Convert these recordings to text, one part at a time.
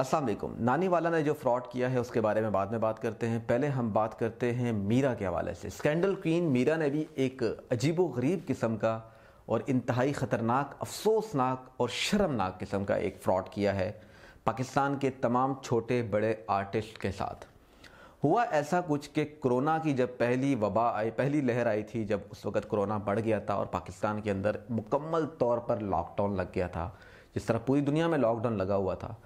अस्सलाम वालेकुम नानी वाला ने जो फ्रॉड किया है उसके बारे में बाद में बात करते हैं पहले हम बात करते हैं मीरा के हवाले से स्कैंडल क्वीन मीरा ने भी एक अजीब गरीब किस्म का और इंतहाई ख़तरनाक अफसोसनाक और शर्मनाक किस्म का एक फ़्रॉड किया है पाकिस्तान के तमाम छोटे बड़े आर्टिस्ट के साथ हुआ ऐसा कुछ कि कोरोना की जब पहली वबा आई पहली लहर आई थी जब उस वक़्त कोरोना बढ़ गया था और पाकिस्तान के अंदर मुकम्मल तौर पर लॉकडाउन लग गया था जिस तरह पूरी दुनिया में लॉकडाउन लगा हुआ था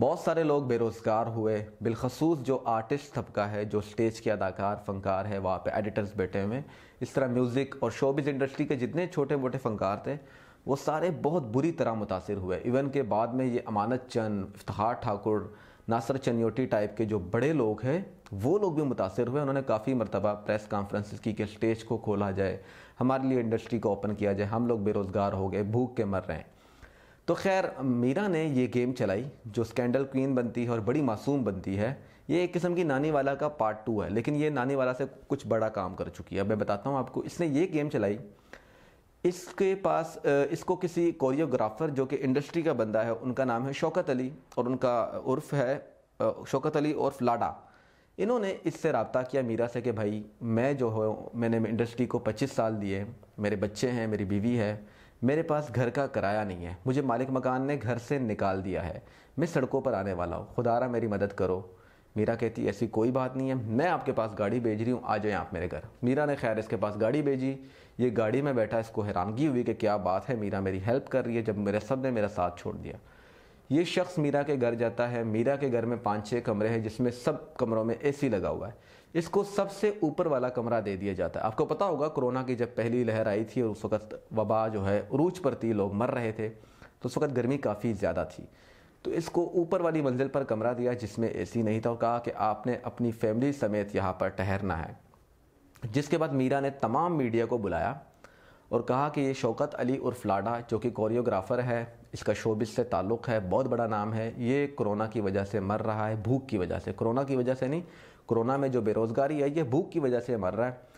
बहुत सारे लोग बेरोज़गार हुए बिलखसूस जो आर्टिस्ट तबका है जो स्टेज के अदाकार फ़नकार है वहाँ पे एडिटर्स बैठे हुए इस तरह म्यूज़िक और शोबिज इंडस्ट्री के जितने छोटे मोटे फ़नकार थे वो सारे बहुत बुरी तरह मुतासर हुए इवन के बाद में ये अमानत चंद इफ्तार ठाकुर नासर चनियोटी टाइप के जो बड़े लोग हैं वो लोग भी मुतासर हुए उन्होंने काफ़ी मरतबा प्रेस कॉन्फ्रेंस की कि स्टेज को खोला जाए हमारे लिए इंडस्ट्री को ओपन किया जाए हम लोग बेरोज़गार हो गए भूख के मर रहे हैं तो खैर मीरा ने ये गेम चलाई जो स्कैंडल क्वीन बनती है और बड़ी मासूम बनती है ये एक किस्म की नानी वाला का पार्ट टू है लेकिन ये नानी वाला से कुछ बड़ा काम कर चुकी है मैं बताता हूँ आपको इसने ये गेम चलाई इसके पास इसको किसी कोरियोग्राफर जो कि इंडस्ट्री का बंदा है उनका नाम है शौकत अली और उनका उर्फ है शौकत अली उर्फ लाडा इन्होंने इससे रबता किया मीरा से कि भाई मैं जो हूँ मैंने इंडस्ट्री को 25 साल दिए मेरे बच्चे हैं मेरी बीवी है मेरे पास घर का किराया नहीं है मुझे मालिक मकान ने घर से निकाल दिया है मैं सड़कों पर आने वाला हूँ खुदारा मेरी मदद करो मीरा कहती ऐसी कोई बात नहीं है मैं आपके पास गाड़ी भेज रही हूँ आ जाए आप मेरे घर मीरा ने खैर इसके पास गाड़ी भेजी ये गाड़ी में बैठा इसको हैरानगी हुई कि क्या बात है मीरा मेरी हेल्प कर रही है जब मेरे सब ने मेरा साथ छोड़ दिया ये शख्स मीरा के घर जाता है मीरा के घर में पाँच छः कमरे हैं जिसमें सब कमरों में एसी लगा हुआ है इसको सबसे ऊपर वाला कमरा दे दिया जाता है आपको पता होगा कोरोना की जब पहली लहर आई थी और उस वक्त वबा जो है रूज पर थी लोग मर रहे थे तो उस वक्त गर्मी काफ़ी ज़्यादा थी तो इसको ऊपर वाली मंजिल पर कमरा दिया जिसमें एसी नहीं था और कहा कि आपने अपनी फैमिली समेत यहाँ पर ठहरना है जिसके बाद मीरा ने तमाम मीडिया को बुलाया और कहा कि ये शौकत अली उर्फ लाडा जो कि कोरियोग्राफ़र है इसका शोबिस से ताल्लुक़ है बहुत बड़ा नाम है ये कोरोना की वजह से मर रहा है भूख की वजह से कोरोना की वजह से नहीं कोरोना में जो बेरोज़गारी है ये भूख की वजह से मर रहा है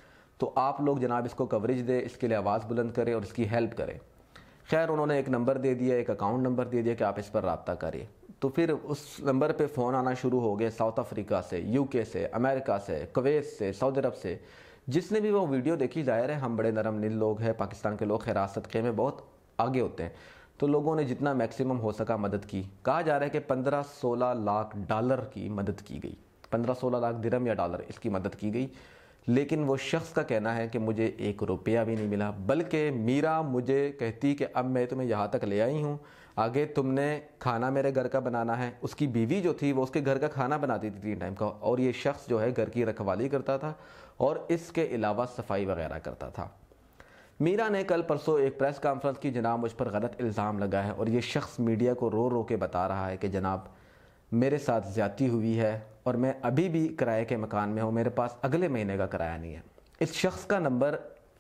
तो आप लोग जनाब इसको कवरेज दें इसके लिए आवाज़ बुलंद करें और इसकी हेल्प करें खैर उन्होंने एक नंबर दे दिया एक अकाउंट नंबर दे दिया कि आप इस पर रबता करें तो फिर उस नंबर पे फ़ोन आना शुरू हो गए साउथ अफ्रीका से यूके से अमेरिका से कवेत से सऊदी अरब से जिसने भी वो वीडियो देखी जाहिर है हम बड़े नरम नील लोग हैं पाकिस्तान के लोग हिरासत सदक़े में बहुत आगे होते हैं तो लोगों ने जितना मैक्सिमम हो सका मदद की कहा जा रहा है कि पंद्रह सोलह लाख डॉलर की मदद की गई पंद्रह सोलह लाख दिरम या डॉलर इसकी मदद की गई लेकिन वो शख्स का कहना है कि मुझे एक रुपया भी नहीं मिला बल्कि मीरा मुझे कहती कि अब मैं तुम्हें यहाँ तक ले आई हूँ आगे तुमने खाना मेरे घर का बनाना है उसकी बीवी जो थी वो उसके घर का खाना बनाती थी तीन टाइम का और ये शख्स जो है घर की रखवाली करता था और इसके अलावा सफाई वगैरह करता था मीरा ने कल परसों एक प्रेस कॉन्फ्रेंस की जनाब मुझ पर गलत इल्ज़ाम लगा है और ये शख्स मीडिया को रो रो के बता रहा है कि जनाब मेरे साथ ज़्यादती हुई है और मैं अभी भी किराए के मकान में हूँ मेरे पास अगले महीने का किराया नहीं है इस शख्स का नंबर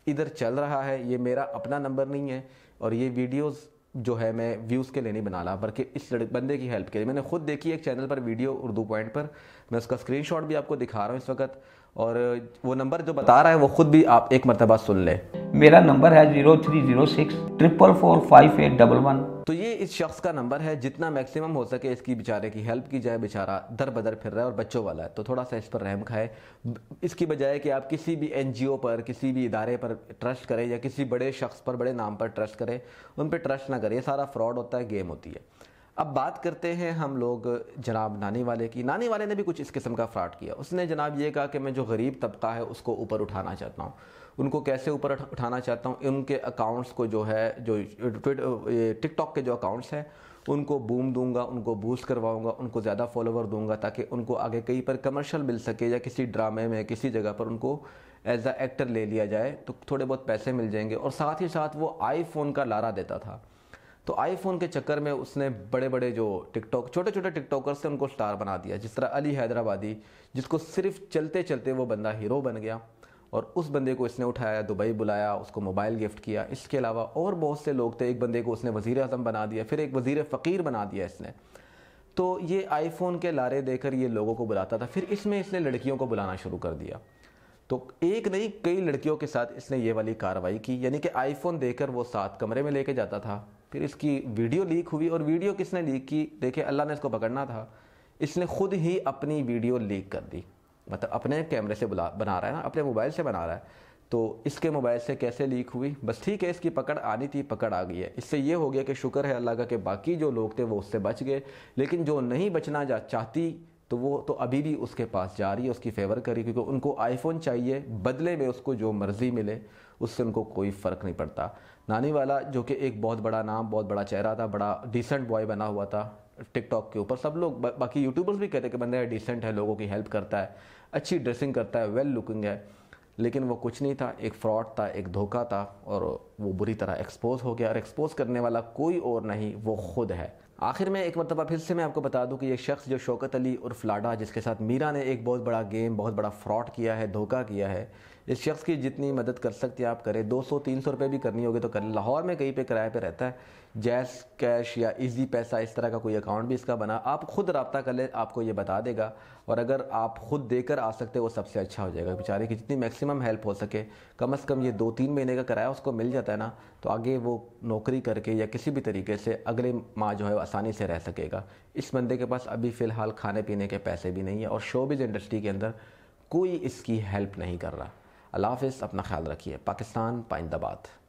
इधर चल रहा है ये मेरा अपना नंबर नहीं है और ये वीडियोस जो है मैं व्यूज़ के लिए नहीं बना रहा बल्कि इस बंदे की हेल्प के लिए मैंने खुद देखी एक चैनल पर वीडियो उर्दू पॉइंट पर मैं उसका स्क्रीन भी आपको दिखा रहा हूँ इस वक्त और वो नंबर जो बता रहा है वो ख़ुद भी आप एक मरतबा सुन लें मेरा नंबर है zero three zero six triple four five eight double one तो ये इस शख्स का नंबर है जितना मैक्सिमम हो सके इसकी बेचारे की हेल्प की जाए बेचारा दर बदर फिर रहा है और बच्चों वाला है तो थोड़ा सा इस पर रहम खाए इसकी बजाय कि आप किसी भी ओ पर किसी भी इदारे पर ट्रस्ट करें या किसी बड़े शख्स पर बड़े नाम पर ट्रस्ट करें उन पर ट्रस्ट ना करें ये सारा फ्रॉड होता है गेम होती है अब बात करते हैं हम लोग जनाब नानी वाले की नानी वाले ने भी कुछ इस किस्म का फ्रॉड किया उसने जनाब ये कहा कि मैं जो गरीब तबका है उसको ऊपर उठाना चाहता हूँ उनको कैसे ऊपर उठाना चाहता हूँ उनके अकाउंट्स को जो है जो टिकटॉक के जो अकाउंट्स हैं उनको बूम दूंगा उनको बूस्ट करवाऊंगा उनको ज़्यादा फॉलोवर दूंगा ताकि उनको आगे कहीं पर कमर्शियल मिल सके या किसी ड्रामे में किसी जगह पर उनको एज अ एक्टर ले लिया जाए तो थोड़े बहुत पैसे मिल जाएंगे और साथ ही साथ वो आईफोन का लारा देता था तो आईफोन के चक्कर में उसने बड़े बड़े जो टिकटॉक छोटे छोटे टिकटॉकर से उनको स्टार बना दिया जिस तरह अली हैदराबादी जिसको सिर्फ चलते चलते वो बंदा हीरो बन गया और उस बंदे को इसने उठाया दुबई बुलाया उसको मोबाइल गिफ्ट किया इसके अलावा और बहुत से लोग थे एक बंदे को उसने वज़ी अजम बना दिया फिर एक वज़ी फ़कीर बना दिया इसने तो ये आईफोन के लारे देकर ये लोगों को बुलाता था फिर इसमें इसने लड़कियों को बुलाना शुरू कर दिया तो एक नहीं कई लड़कियों के साथ इसने ये वाली कार्रवाई की यानी कि आईफोन देकर वो सात कमरे में लेके जाता था फिर इसकी वीडियो लीक हुई और वीडियो किसने लीक की देखे अल्लाह ने इसको पकड़ना था इसने खुद ही अपनी वीडियो लीक कर दी मतलब अपने कैमरे से बुला बना रहा है ना अपने मोबाइल से बना रहा है तो इसके मोबाइल से कैसे लीक हुई बस ठीक है इसकी पकड़ आनी थी पकड़ आ गई है इससे ये हो गया कि शुक्र है अल्लाह का कि बाकी जो लोग थे वो उससे बच गए लेकिन जो नहीं बचना जा चाहती तो वो तो अभी भी उसके पास जा रही है उसकी फेवर करी क्योंकि उनको आईफोन चाहिए बदले में उसको जो मर्ज़ी मिले उससे उनको कोई फ़र्क नहीं पड़ता नानी वाला जो कि एक बहुत बड़ा नाम बहुत बड़ा चेहरा था बड़ा डिसेंट बॉय बना हुआ था टिकटॉक के ऊपर सब लोग बा, बाकी यूट्यूबर्स भी कहते हैं कि बंदा डिसेंट है लोगों की हेल्प करता है अच्छी ड्रेसिंग करता है वेल लुकिंग है लेकिन वो कुछ नहीं था एक फ्रॉड था एक धोखा था और वो बुरी तरह एक्सपोज हो गया और एक्सपोज करने वाला कोई और नहीं वो खुद है आखिर में एक मरतबा फिर से मैं आपको बता दूं कि ये शख्स जो शौकत अली और फ्लाडा जिसके साथ मीरा ने एक बहुत बड़ा गेम बहुत बड़ा फ्रॉड किया है धोखा किया है इस शख्स की जितनी मदद कर सकते हैं आप करें 200 300 रुपए भी करनी होगी तो कर लाहौर में कहीं पे किराए पे रहता है जैस कैश या इजी पैसा इस तरह का कोई अकाउंट भी इसका बना आप खुद रबता कर ले आपको ये बता देगा और अगर आप खुद देकर आ सकते वो सबसे अच्छा हो जाएगा बेचारे की जितनी मैक्सिमम हेल्प हो सके कम अज़ कम ये दो तीन महीने का किराया उसको मिल जाता है जाता है ना तो आगे वो नौकरी करके या किसी भी तरीके से अगले माह जो है आसानी से रह सकेगा इस बंदे के पास अभी फ़िलहाल खाने पीने के पैसे भी नहीं है और शोबिज़ इंडस्ट्री के अंदर कोई इसकी हेल्प नहीं कर रहा अल्लाह हाफ़ अपना ख्याल रखिए पाकिस्तान पाइंदाबाद